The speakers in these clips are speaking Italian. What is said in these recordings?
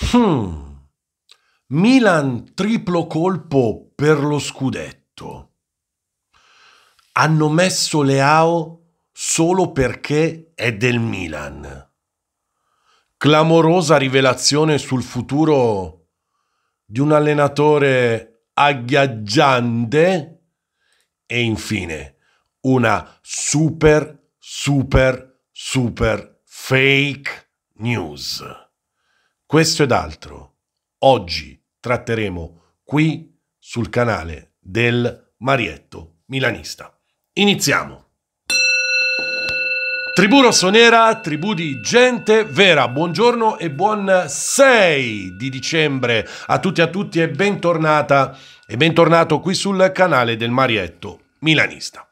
Hmm. Milan triplo colpo per lo scudetto. Hanno messo Leao solo perché è del Milan. Clamorosa rivelazione sul futuro di un allenatore agghiaggiante e infine una super super super fake news. Questo ed altro oggi tratteremo qui sul canale del Marietto Milanista. Iniziamo! Tribù rossonera, tribù di gente vera, buongiorno e buon 6 di dicembre a tutti e a tutti e bentornata e bentornato qui sul canale del Marietto Milanista.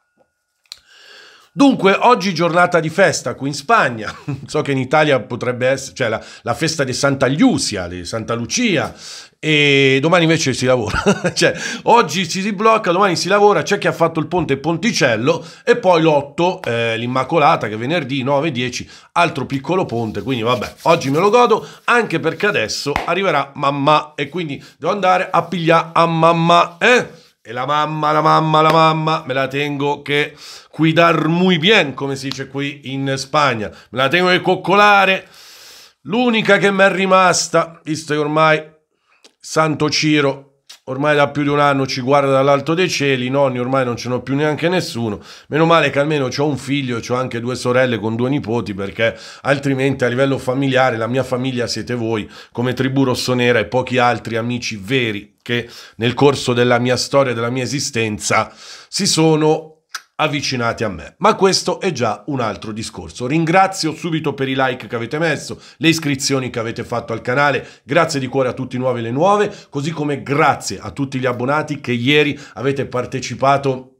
Dunque, oggi giornata di festa qui in Spagna. So che in Italia potrebbe essere, cioè la, la festa di Santa Liusia, di Santa Lucia, e domani invece si lavora. cioè, oggi si blocca, domani si lavora, c'è chi ha fatto il ponte Ponticello e poi l'8, eh, l'Immacolata, che è venerdì 9 10, altro piccolo ponte. Quindi vabbè, oggi me lo godo, anche perché adesso arriverà mamma e quindi devo andare a pigliare a mamma, eh? E la mamma, la mamma, la mamma, me la tengo che cuidar muy bien, come si dice qui in Spagna. Me la tengo che coccolare. L'unica che mi è rimasta, visto che ormai Santo Ciro ormai da più di un anno ci guarda dall'alto dei cieli, i nonni ormai non ce n'ho più neanche nessuno, meno male che almeno ho un figlio, ho anche due sorelle con due nipoti perché altrimenti a livello familiare la mia famiglia siete voi come tribù rossonera e pochi altri amici veri che nel corso della mia storia, della mia esistenza si sono avvicinati a me. Ma questo è già un altro discorso. Ringrazio subito per i like che avete messo, le iscrizioni che avete fatto al canale, grazie di cuore a tutti i nuovi e le nuove, così come grazie a tutti gli abbonati che ieri avete partecipato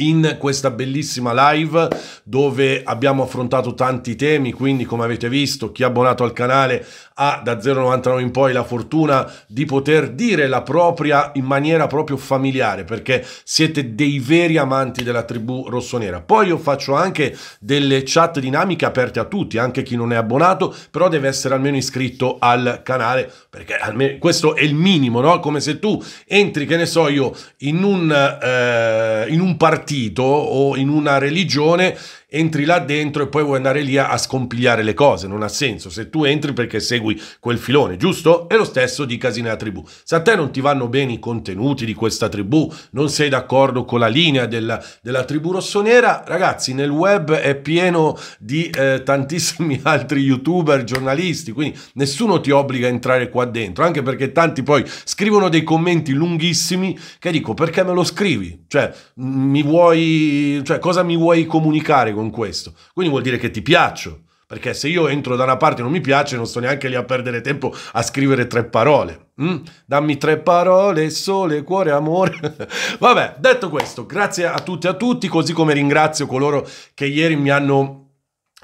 in questa bellissima live dove abbiamo affrontato tanti temi, quindi come avete visto chi è abbonato al canale ha da 0,99 in poi la fortuna di poter dire la propria in maniera proprio familiare perché siete dei veri amanti della tribù rossonera. Poi io faccio anche delle chat dinamiche aperte a tutti, anche chi non è abbonato, però deve essere almeno iscritto al canale perché almeno questo è il minimo, no? Come se tu entri, che ne so io, in un, eh, in un partito partito o in una religione entri là dentro e poi vuoi andare lì a scompigliare le cose, non ha senso, se tu entri perché segui quel filone, giusto? È lo stesso di Casinea Tribù. Se a te non ti vanno bene i contenuti di questa tribù, non sei d'accordo con la linea della, della tribù rossonera, ragazzi, nel web è pieno di eh, tantissimi altri youtuber, giornalisti, quindi nessuno ti obbliga a entrare qua dentro, anche perché tanti poi scrivono dei commenti lunghissimi che dico perché me lo scrivi? Cioè, mi vuoi, cioè cosa mi vuoi comunicare? con questo. Quindi vuol dire che ti piaccio. Perché se io entro da una parte e non mi piace, non sto neanche lì a perdere tempo a scrivere tre parole. Mm? Dammi tre parole, sole, cuore, amore. Vabbè, detto questo, grazie a tutti e a tutti, così come ringrazio coloro che ieri mi hanno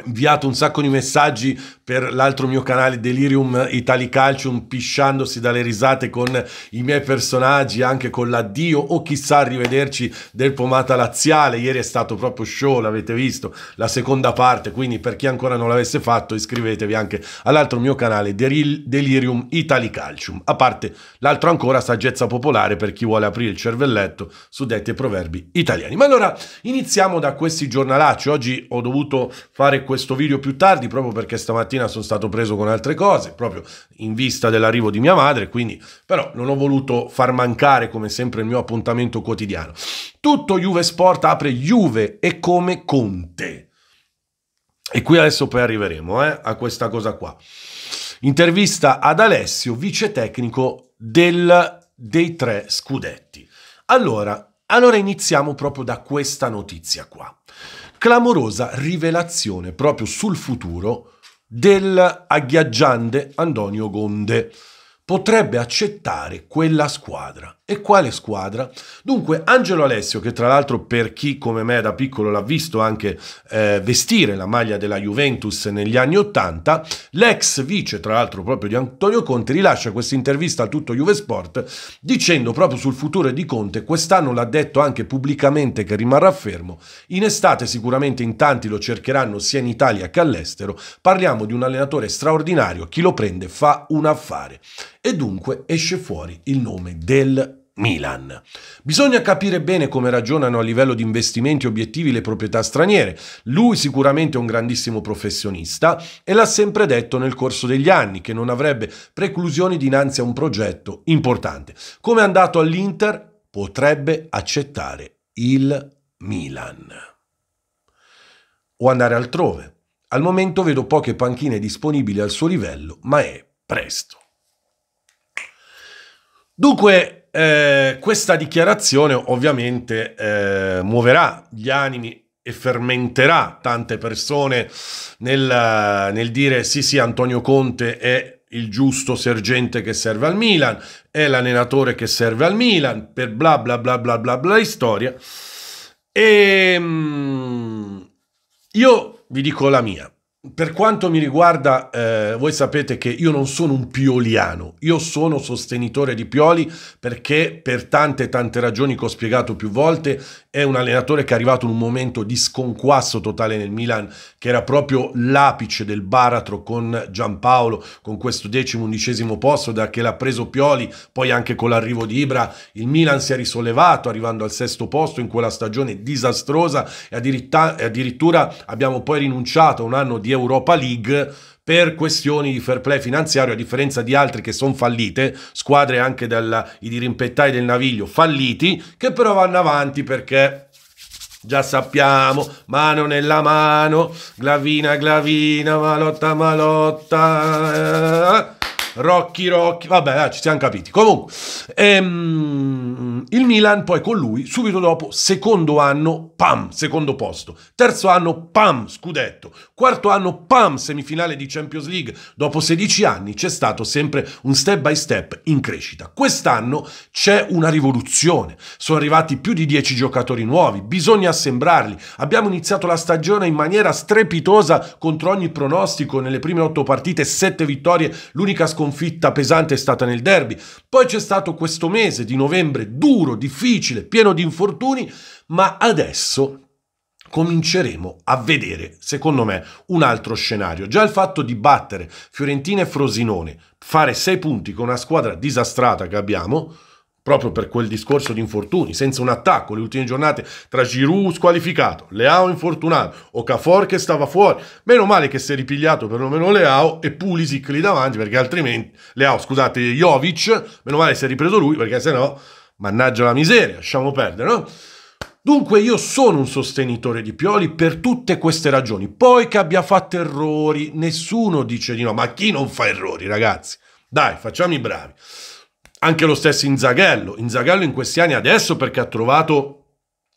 inviato un sacco di messaggi per l'altro mio canale Delirium Italicalcium pisciandosi dalle risate con i miei personaggi anche con l'addio o chissà arrivederci del pomata laziale ieri è stato proprio show l'avete visto la seconda parte quindi per chi ancora non l'avesse fatto iscrivetevi anche all'altro mio canale Deril Delirium Italicalcium a parte l'altro ancora saggezza popolare per chi vuole aprire il cervelletto su detti e proverbi italiani ma allora iniziamo da questi giornalacci oggi ho dovuto fare questo video più tardi proprio perché stamattina sono stato preso con altre cose, proprio in vista dell'arrivo di mia madre, quindi però non ho voluto far mancare come sempre il mio appuntamento quotidiano. Tutto Juve Sport apre Juve e come Conte. E qui adesso poi arriveremo eh, a questa cosa qua. Intervista ad Alessio, vice tecnico del, dei tre scudetti. Allora, allora iniziamo proprio da questa notizia qua clamorosa rivelazione proprio sul futuro del agghiaggiante Antonio Gonde. Potrebbe accettare quella squadra. E quale squadra? Dunque, Angelo Alessio, che tra l'altro per chi come me da piccolo l'ha visto anche eh, vestire la maglia della Juventus negli anni Ottanta, l'ex vice tra l'altro proprio di Antonio Conte, rilascia questa intervista a tutto Juve Sport dicendo proprio sul futuro di Conte, quest'anno l'ha detto anche pubblicamente che rimarrà fermo, in estate sicuramente in tanti lo cercheranno sia in Italia che all'estero, parliamo di un allenatore straordinario, chi lo prende fa un affare e dunque esce fuori il nome del Milan. Bisogna capire bene come ragionano a livello di investimenti e obiettivi le proprietà straniere. Lui sicuramente è un grandissimo professionista e l'ha sempre detto nel corso degli anni che non avrebbe preclusioni dinanzi a un progetto importante. Come è andato all'Inter, potrebbe accettare il Milan. O andare altrove. Al momento vedo poche panchine disponibili al suo livello, ma è presto. Dunque, eh, questa dichiarazione ovviamente eh, muoverà gli animi e fermenterà tante persone nel, nel dire sì sì Antonio Conte è il giusto sergente che serve al Milan, è l'allenatore che serve al Milan, per bla bla bla bla bla bla storia. E ehm, io vi dico la mia. Per quanto mi riguarda, eh, voi sapete che io non sono un pioliano, io sono sostenitore di Pioli perché per tante tante ragioni che ho spiegato più volte è un allenatore che è arrivato in un momento di sconquasso totale nel Milan, che era proprio l'apice del baratro con Giampaolo, con questo decimo, undicesimo posto da che l'ha preso Pioli, poi anche con l'arrivo di Ibra il Milan si è risollevato arrivando al sesto posto in quella stagione disastrosa e addirittura abbiamo poi rinunciato a un anno di Europa League per questioni di fair play finanziario, a differenza di altre che sono fallite, squadre anche dei dirimpettai del Naviglio falliti, che però vanno avanti perché Già sappiamo, mano nella mano, glavina, glavina, malotta, malotta. Eh, Rocchi, Rocchi, vabbè, dai, ci siamo capiti. Comunque, ehm, il Milan poi con lui, subito dopo, secondo anno, pam, secondo posto. Terzo anno, pam, scudetto. Quarto anno, pam, semifinale di Champions League. Dopo 16 anni c'è stato sempre un step by step in crescita. Quest'anno c'è una rivoluzione. Sono arrivati più di 10 giocatori nuovi, bisogna assembrarli. Abbiamo iniziato la stagione in maniera strepitosa contro ogni pronostico, nelle prime 8 partite, 7 vittorie, l'unica sconfitta sconfitta pesante è stata nel derby, poi c'è stato questo mese di novembre duro, difficile, pieno di infortuni, ma adesso cominceremo a vedere, secondo me, un altro scenario. Già il fatto di battere Fiorentina e Frosinone, fare 6 punti con una squadra disastrata che abbiamo, proprio per quel discorso di infortuni, senza un attacco, le ultime giornate tra Giroud squalificato, Leao infortunato, Okafor che stava fuori, meno male che si è ripigliato perlomeno Leao e Pulisic lì davanti perché altrimenti, Leao scusate, Jovic, meno male si è ripreso lui perché sennò, mannaggia la miseria, lasciamo perdere, no? Dunque io sono un sostenitore di Pioli per tutte queste ragioni. Poi che abbia fatto errori, nessuno dice di no, ma chi non fa errori, ragazzi? Dai, facciamo i bravi anche lo stesso Inzaghello. Inzaghello in questi anni adesso perché ha trovato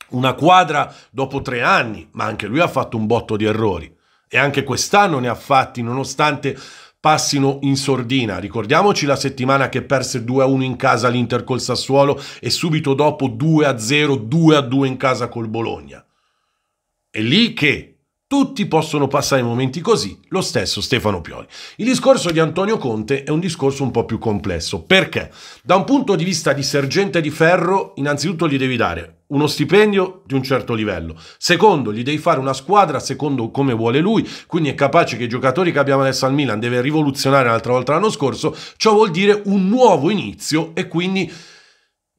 una quadra dopo tre anni, ma anche lui ha fatto un botto di errori. E anche quest'anno ne ha fatti, nonostante passino in sordina. Ricordiamoci la settimana che perse 2-1 in casa l'Inter col Sassuolo e subito dopo 2-0, 2-2 in casa col Bologna. È lì che tutti possono passare momenti così, lo stesso Stefano Pioli. Il discorso di Antonio Conte è un discorso un po' più complesso, perché da un punto di vista di sergente di ferro, innanzitutto gli devi dare uno stipendio di un certo livello. Secondo, gli devi fare una squadra secondo come vuole lui, quindi è capace che i giocatori che abbiamo adesso al Milan deve rivoluzionare un'altra volta l'anno scorso, ciò vuol dire un nuovo inizio e quindi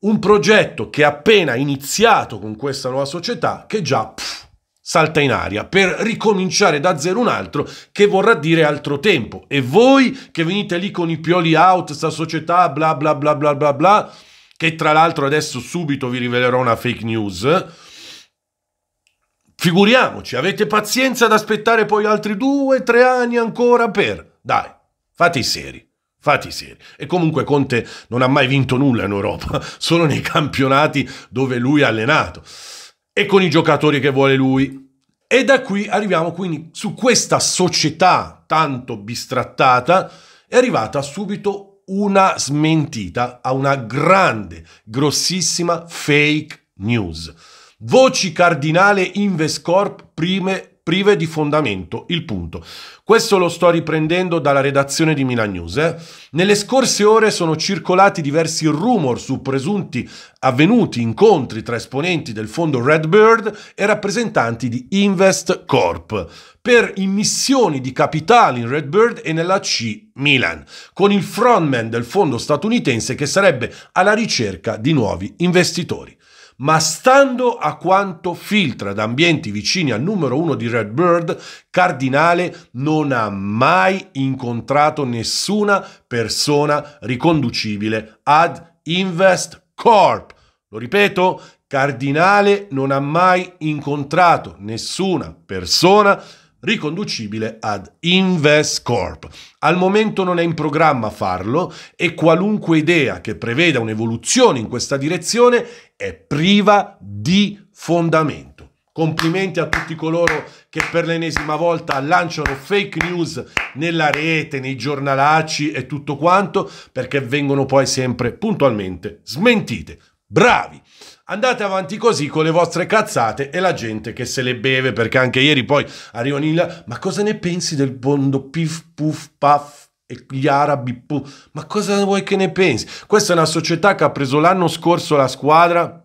un progetto che è appena iniziato con questa nuova società che già pff, salta in aria per ricominciare da zero un altro che vorrà dire altro tempo. E voi che venite lì con i pioli out, sta società, bla bla bla bla bla bla, che tra l'altro adesso subito vi rivelerò una fake news. Figuriamoci, avete pazienza ad aspettare poi altri due, tre anni ancora per... Dai, fate i seri. fate i seri. E comunque Conte non ha mai vinto nulla in Europa, solo nei campionati dove lui ha allenato e con i giocatori che vuole lui. E da qui arriviamo quindi su questa società tanto bistrattata, è arrivata subito una smentita a una grande, grossissima fake news. Voci cardinale Invescorp prime prive di fondamento. Il punto. Questo lo sto riprendendo dalla redazione di Milan News. Eh? Nelle scorse ore sono circolati diversi rumor su presunti avvenuti incontri tra esponenti del fondo Redbird e rappresentanti di Invest Corp per immissioni di capitali in Redbird e nella C Milan, con il frontman del fondo statunitense che sarebbe alla ricerca di nuovi investitori ma stando a quanto filtra da ambienti vicini al numero uno di Redbird, Cardinale non ha mai incontrato nessuna persona riconducibile ad Invest Corp. Lo ripeto, Cardinale non ha mai incontrato nessuna persona riconducibile ad Invest Corp. Al momento non è in programma farlo e qualunque idea che preveda un'evoluzione in questa direzione è priva di fondamento. Complimenti a tutti coloro che per l'ennesima volta lanciano fake news nella rete, nei giornalacci e tutto quanto, perché vengono poi sempre puntualmente smentite. Bravi! Andate avanti così con le vostre cazzate e la gente che se le beve, perché anche ieri poi arrivano in là. Ma cosa ne pensi del mondo pif, puff, puff? e gli arabi, pu- ma cosa vuoi che ne pensi? Questa è una società che ha preso l'anno scorso la squadra.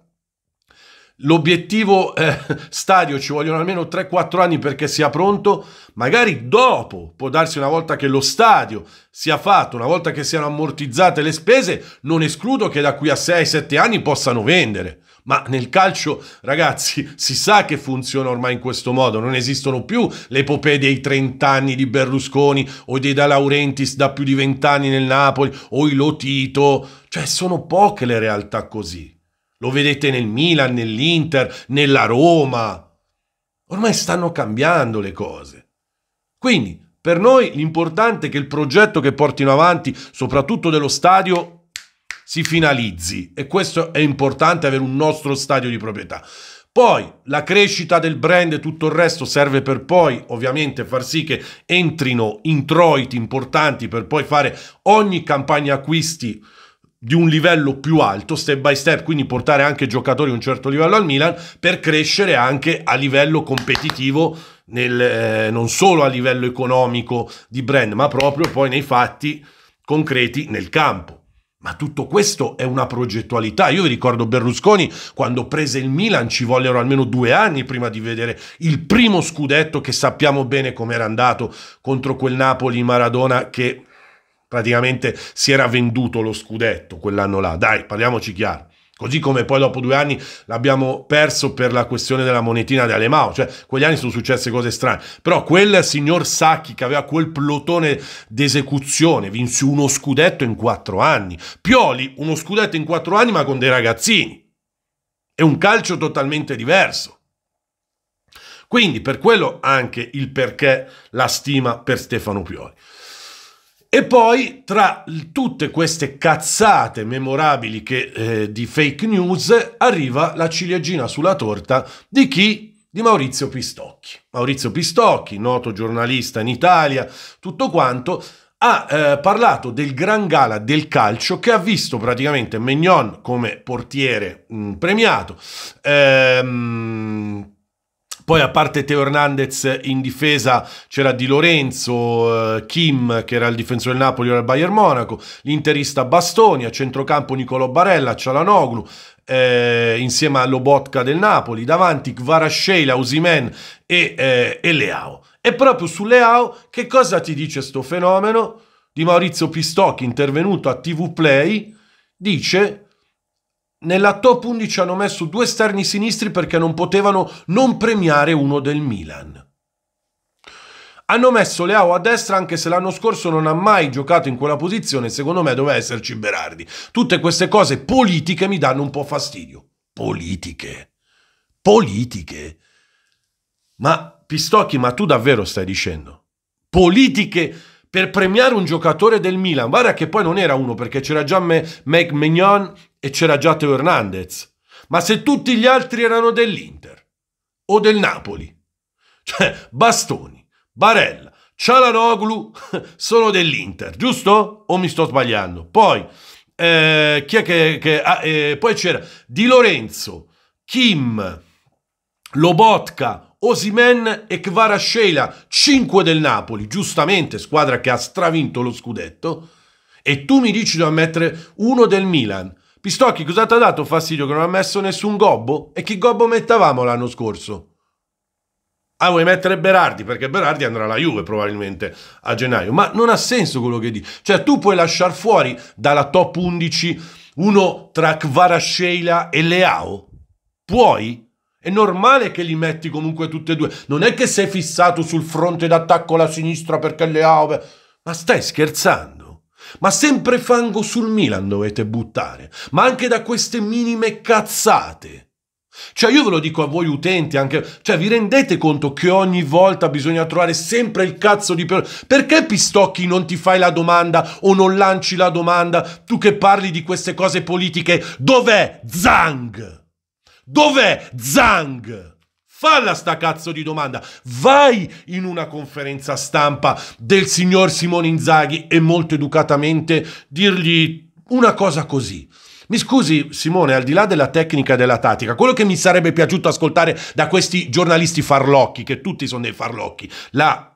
L'obiettivo eh, stadio ci vogliono almeno 3-4 anni perché sia pronto, magari dopo, può darsi una volta che lo stadio sia fatto, una volta che siano ammortizzate le spese, non escludo che da qui a 6-7 anni possano vendere. Ma nel calcio, ragazzi, si sa che funziona ormai in questo modo. Non esistono più le epopee dei 30 anni di Berlusconi o dei Da Laurentiis da più di 20 anni nel Napoli o i Lotito. Cioè, sono poche le realtà così. Lo vedete nel Milan, nell'Inter, nella Roma. Ormai stanno cambiando le cose. Quindi, per noi l'importante è che il progetto che portino avanti, soprattutto dello stadio, si finalizzi e questo è importante avere un nostro stadio di proprietà. Poi la crescita del brand e tutto il resto serve per poi ovviamente far sì che entrino introiti importanti per poi fare ogni campagna acquisti di un livello più alto, step by step, quindi portare anche giocatori a un certo livello al Milan per crescere anche a livello competitivo, nel, eh, non solo a livello economico di brand, ma proprio poi nei fatti concreti nel campo. Ma tutto questo è una progettualità. Io vi ricordo Berlusconi quando prese il Milan ci vollero almeno due anni prima di vedere il primo scudetto che sappiamo bene com'era andato contro quel Napoli Maradona che praticamente si era venduto lo scudetto quell'anno là. Dai, parliamoci chiaro. Così come poi dopo due anni l'abbiamo perso per la questione della monetina di Alemão, cioè quegli anni sono successe cose strane. Però quel signor Sacchi che aveva quel plotone d'esecuzione vinse uno scudetto in quattro anni. Pioli uno scudetto in quattro anni ma con dei ragazzini. È un calcio totalmente diverso. Quindi per quello anche il perché la stima per Stefano Pioli. E poi tra tutte queste cazzate memorabili che, eh, di fake news arriva la ciliegina sulla torta di chi? Di Maurizio Pistocchi. Maurizio Pistocchi, noto giornalista in Italia, tutto quanto, ha eh, parlato del Gran Gala del calcio che ha visto praticamente Mignon come portiere mh, premiato, ehm, poi a parte Teo Hernandez in difesa c'era Di Lorenzo, eh, Kim che era il difensore del Napoli, ora il Bayern Monaco, l'interista Bastoni, a centrocampo Nicolò Barella, Cialanoglu, eh, insieme a Lobotka del Napoli, davanti Kvarasheila, Usimen e, eh, e Leao. E proprio su Leao che cosa ti dice questo fenomeno? Di Maurizio Pistocchi intervenuto a TV Play, dice nella top 11 hanno messo due esterni sinistri perché non potevano non premiare uno del Milan. Hanno messo Leao a destra anche se l'anno scorso non ha mai giocato in quella posizione, secondo me doveva esserci Berardi. Tutte queste cose politiche mi danno un po' fastidio. Politiche. Politiche. Ma Pistocchi, ma tu davvero stai dicendo? Politiche per premiare un giocatore del Milan. Guarda che poi non era uno perché c'era già Meg Mignon e c'era già Teo Hernandez. Ma se tutti gli altri erano dell'Inter o del Napoli, cioè Bastoni, Barella, Cialanoglu sono dell'Inter, giusto? O mi sto sbagliando? Poi, eh, chi è che, che ah, eh, poi c'era Di Lorenzo, Kim, Lobotka, Osimen e Kvarascela, 5 del Napoli, giustamente squadra che ha stravinto lo scudetto, e tu mi dici di mettere uno del Milan. Pistocchi, cosa ti ha dato fastidio che non ha messo nessun gobbo? E che gobbo mettavamo l'anno scorso? Ah, vuoi mettere Berardi? Perché Berardi andrà alla Juve probabilmente a gennaio. Ma non ha senso quello che dici. Cioè, tu puoi lasciare fuori dalla top 11 uno tra Kvarascela e Leao? Puoi? È normale che li metti comunque tutti e due. Non è che sei fissato sul fronte d'attacco alla sinistra perché le AOV... Ma stai scherzando? Ma sempre fango sul Milan dovete buttare, ma anche da queste minime cazzate. Cioè io ve lo dico a voi utenti anche, cioè vi rendete conto che ogni volta bisogna trovare sempre il cazzo di... Perché Pistocchi non ti fai la domanda o non lanci la domanda, tu che parli di queste cose politiche, dov'è Zang? Dov'è Zang? Falla sta cazzo di domanda. Vai in una conferenza stampa del signor Simone Inzaghi e molto educatamente dirgli una cosa così. Mi scusi Simone, al di là della tecnica e della tattica, quello che mi sarebbe piaciuto ascoltare da questi giornalisti farlocchi, che tutti sono dei farlocchi, la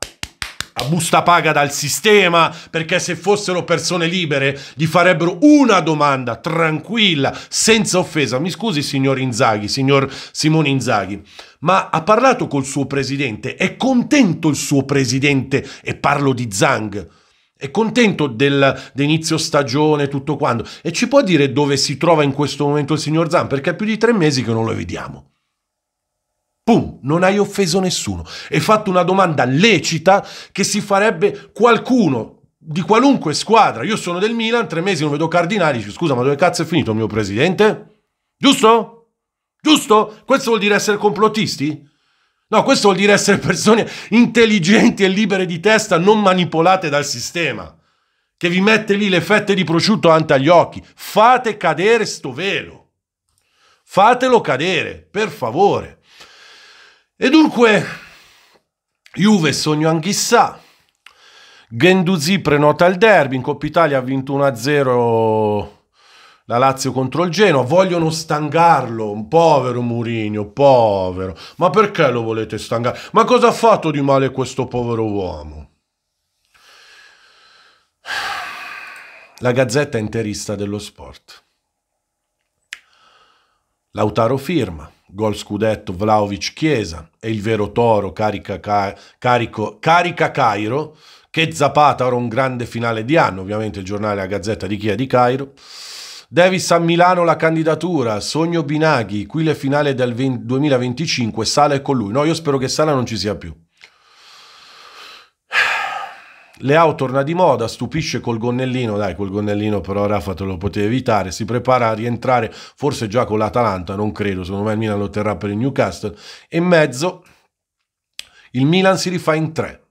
a busta paga dal sistema, perché se fossero persone libere gli farebbero una domanda tranquilla, senza offesa. Mi scusi signor Inzaghi, signor Simone Inzaghi, ma ha parlato col suo presidente, è contento il suo presidente, e parlo di Zang, è contento dell'inizio stagione, tutto quanto, e ci può dire dove si trova in questo momento il signor Zang, perché è più di tre mesi che non lo vediamo. Pum, non hai offeso nessuno. Hai fatto una domanda lecita che si farebbe qualcuno di qualunque squadra. Io sono del Milan, tre mesi non vedo Cardinali, dici scusa ma dove cazzo è finito il mio presidente? Giusto? Giusto? Questo vuol dire essere complottisti? No, questo vuol dire essere persone intelligenti e libere di testa, non manipolate dal sistema, che vi mette lì le fette di prosciutto ante agli occhi. Fate cadere sto velo. Fatelo cadere, per favore. E dunque, Juve sogno anch'issà. Genduzzi prenota il derby, in Coppa Italia ha vinto 1-0 la Lazio contro il Genoa, vogliono stangarlo, un povero Murigno, povero. Ma perché lo volete stangare? Ma cosa ha fatto di male questo povero uomo? La Gazzetta Interista dello Sport. Lautaro firma gol scudetto Vlaovic Chiesa e il vero toro carica, ca, carico, carica Cairo che Zapata ora un grande finale di anno ovviamente il giornale La Gazzetta di Chia di Cairo Davis a Milano la candidatura, Sogno Binaghi, qui le finale del 20, 2025, Sala è con lui. No, io spero che Sala non ci sia più. Leao torna di moda, stupisce col gonnellino, dai col gonnellino però Rafa te lo poteva evitare, si prepara a rientrare forse già con l'Atalanta, non credo, secondo me il Milan lo terrà per il Newcastle, e in mezzo il Milan si rifà in tre.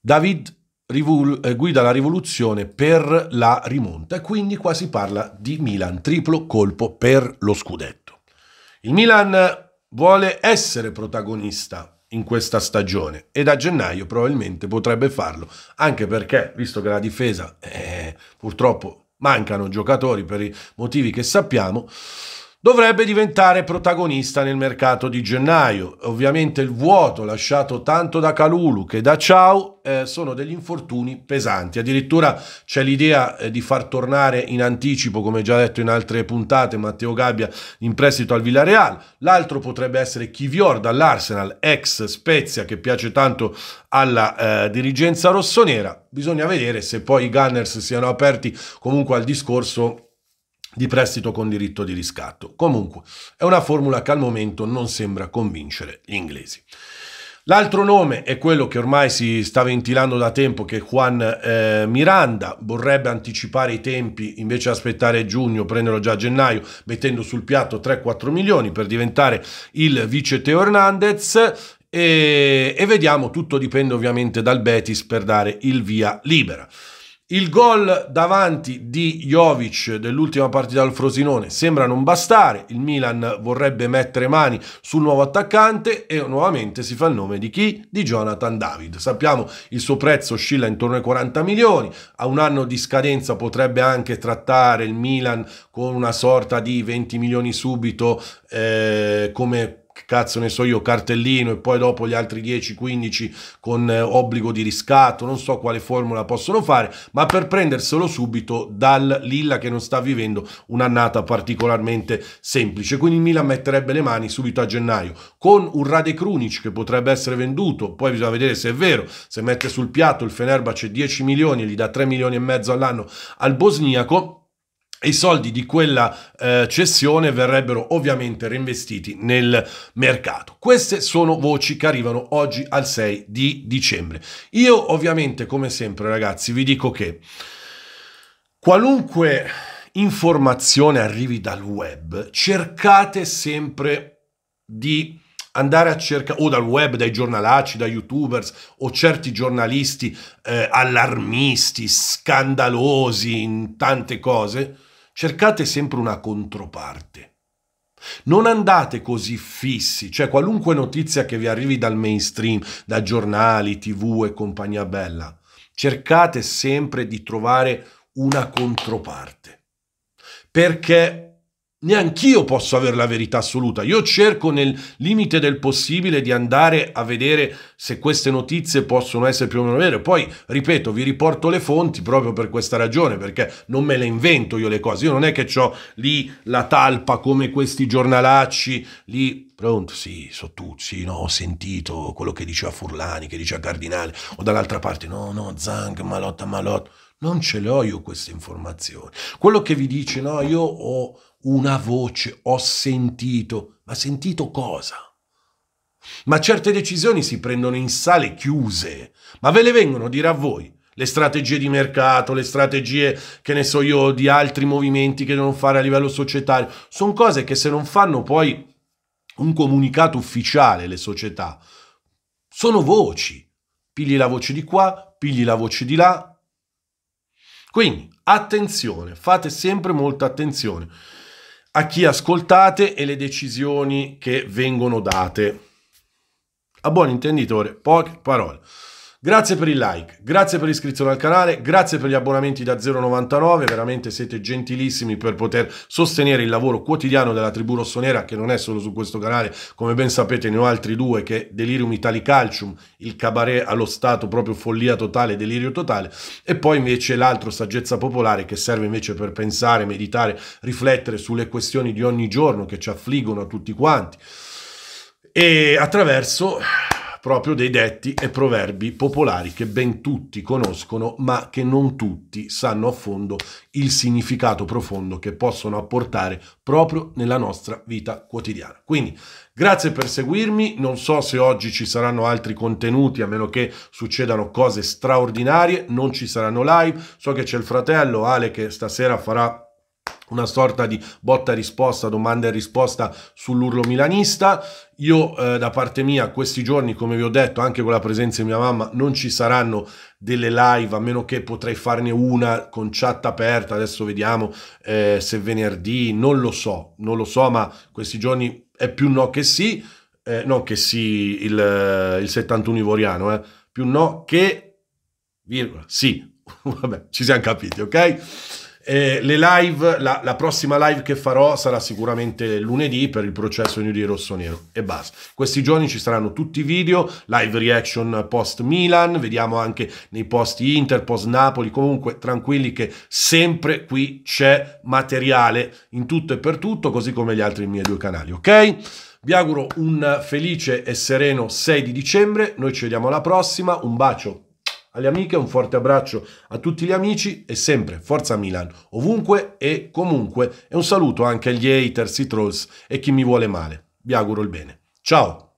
David eh, guida la rivoluzione per la rimonta quindi qua si parla di Milan, triplo colpo per lo scudetto. Il Milan vuole essere protagonista in questa stagione e da gennaio probabilmente potrebbe farlo, anche perché, visto che la difesa eh, purtroppo mancano giocatori per i motivi che sappiamo, dovrebbe diventare protagonista nel mercato di gennaio. Ovviamente il vuoto lasciato tanto da Calulu che da Ciao eh, sono degli infortuni pesanti. Addirittura c'è l'idea eh, di far tornare in anticipo, come già detto in altre puntate, Matteo Gabbia in prestito al Villareal. L'altro potrebbe essere Chivior dall'Arsenal, ex Spezia, che piace tanto alla eh, dirigenza rossonera. Bisogna vedere se poi i Gunners siano aperti comunque al discorso di prestito con diritto di riscatto. Comunque, è una formula che al momento non sembra convincere gli inglesi. L'altro nome è quello che ormai si sta ventilando da tempo, che Juan eh, Miranda. Vorrebbe anticipare i tempi, invece di aspettare giugno, prenderlo già a gennaio, mettendo sul piatto 3-4 milioni per diventare il vice Teo Hernandez. E, e vediamo, tutto dipende ovviamente dal Betis per dare il via libera. Il gol davanti di Jovic dell'ultima partita al Frosinone sembra non bastare, il Milan vorrebbe mettere mani sul nuovo attaccante e nuovamente si fa il nome di chi? Di Jonathan David. Sappiamo il suo prezzo oscilla intorno ai 40 milioni, a un anno di scadenza potrebbe anche trattare il Milan con una sorta di 20 milioni subito eh, come cazzo ne so io, cartellino e poi dopo gli altri 10-15 con eh, obbligo di riscatto, non so quale formula possono fare, ma per prenderselo subito dal Lilla che non sta vivendo un'annata particolarmente semplice. Quindi il Milan metterebbe le mani subito a gennaio con un Rade Krunic che potrebbe essere venduto, poi bisogna vedere se è vero, se mette sul piatto il Fenerbahce 10 milioni e gli dà 3 milioni e mezzo all'anno al bosniaco i soldi di quella eh, cessione verrebbero ovviamente reinvestiti nel mercato. Queste sono voci che arrivano oggi al 6 di dicembre. Io ovviamente, come sempre ragazzi, vi dico che qualunque informazione arrivi dal web, cercate sempre di andare a cercare o dal web, dai giornalacci, da youtubers o certi giornalisti eh, allarmisti, scandalosi in tante cose, cercate sempre una controparte. Non andate così fissi, cioè qualunque notizia che vi arrivi dal mainstream, da giornali, tv e compagnia bella, cercate sempre di trovare una controparte. Perché neanch'io posso avere la verità assoluta. Io cerco nel limite del possibile di andare a vedere se queste notizie possono essere più o meno vere. Poi, ripeto, vi riporto le fonti proprio per questa ragione, perché non me le invento io le cose. Io non è che ho lì la talpa come questi giornalacci lì. Pronto? Sì, Sottuzzi, no, ho sentito quello che diceva Furlani, che diceva Cardinale, o dall'altra parte, no, no, Zang, Malotta, Malotta. Non ce le ho io queste informazioni. Quello che vi dice, no, io ho una voce, ho sentito, ma sentito cosa? Ma certe decisioni si prendono in sale chiuse, ma ve le vengono a dire a voi le strategie di mercato, le strategie, che ne so io, di altri movimenti che devono fare a livello societario. Sono cose che se non fanno poi un comunicato ufficiale le società, sono voci. Pigli la voce di qua, pigli la voce di là. Quindi, attenzione, fate sempre molta attenzione a chi ascoltate e le decisioni che vengono date. A buon intenditore, poche parole. Grazie per il like, grazie per l'iscrizione al canale, grazie per gli abbonamenti da 0,99, veramente siete gentilissimi per poter sostenere il lavoro quotidiano della Tribù Rossonera, che non è solo su questo canale, come ben sapete ne ho altri due, che è Delirium Italicalcium, il cabaret allo stato, proprio follia totale, delirio totale, e poi invece l'altro, Saggezza Popolare, che serve invece per pensare, meditare, riflettere sulle questioni di ogni giorno che ci affliggono a tutti quanti, e attraverso proprio dei detti e proverbi popolari che ben tutti conoscono, ma che non tutti sanno a fondo il significato profondo che possono apportare proprio nella nostra vita quotidiana. Quindi grazie per seguirmi, non so se oggi ci saranno altri contenuti a meno che succedano cose straordinarie, non ci saranno live, so che c'è il fratello Ale che stasera farà una sorta di botta risposta, domanda e risposta sull'urlo milanista. Io eh, da parte mia questi giorni, come vi ho detto, anche con la presenza di mia mamma, non ci saranno delle live, a meno che potrei farne una con chat aperta, adesso vediamo eh, se venerdì, non lo so, non lo so, ma questi giorni è più no che sì, eh, no che sì il, eh, il 71 ivoriano, eh. più no che, virgola, sì, vabbè, ci siamo capiti, ok? Eh, le live, la, la, prossima live che farò sarà sicuramente lunedì per il processo New Day Rosso Nero e basta. Questi giorni ci saranno tutti i video, live reaction post Milan, vediamo anche nei post Inter, post Napoli, comunque tranquilli che sempre qui c'è materiale in tutto e per tutto, così come gli altri miei due canali, ok? Vi auguro un felice e sereno 6 di dicembre, noi ci vediamo alla prossima, un bacio alle amiche, un forte abbraccio a tutti gli amici e sempre forza Milan, ovunque e comunque. E un saluto anche agli haters, i trolls e chi mi vuole male. Vi auguro il bene. Ciao!